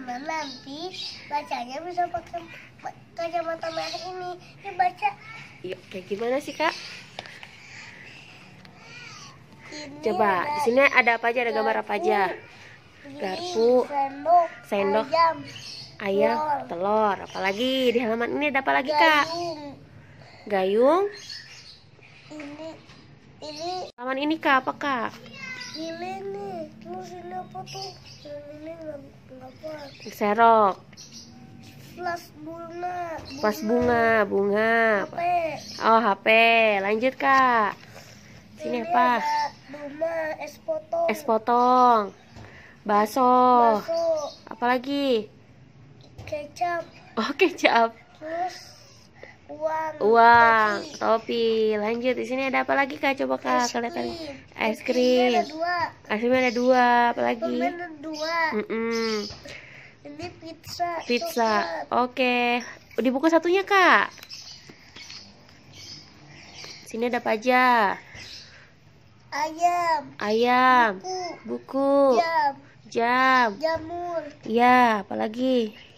teman-teman nanti bacanya bisa pakai kacamata merah ini. ya baca. Yuk, iya, kayak gimana sih, Kak? Ini Coba, di sini ada apa aja? Ada gambar apa aja? Garpu, sendok, sendok ayam, ayam telur. telur. Apalagi di halaman ini ada apa lagi, Kak? Gayung. Ini ini. Halaman ini, Kak, apa, Kak? Ini sini apa tuh yang ini apa serok Plus bunga Plus bunga bunga HP. oh HP lanjut kak sini, ini apa bunga es potong es potong baso, baso. apalagi kecap oh kecap terus uang, uang topi. topi. Lanjut di sini ada apa lagi kak? Coba kak kelihatan es krim. Ada dua. Es krim ada dua. Apa lagi? Ada dua. Mm -mm. Ini pizza. Pizza. Oke. Okay. Dibuka satunya kak. Sini ada apa aja? Ayam. Ayam. Buku. Buku. Jam. Jam. Jamur. ya. Apalagi? lagi?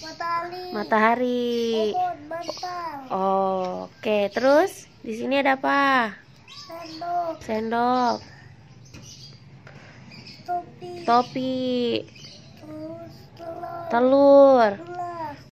matahari. Matahari. Oh, Oke, okay. terus di sini ada apa? Sendok. Sendok. Topi. Topi. Terus telur. Telur.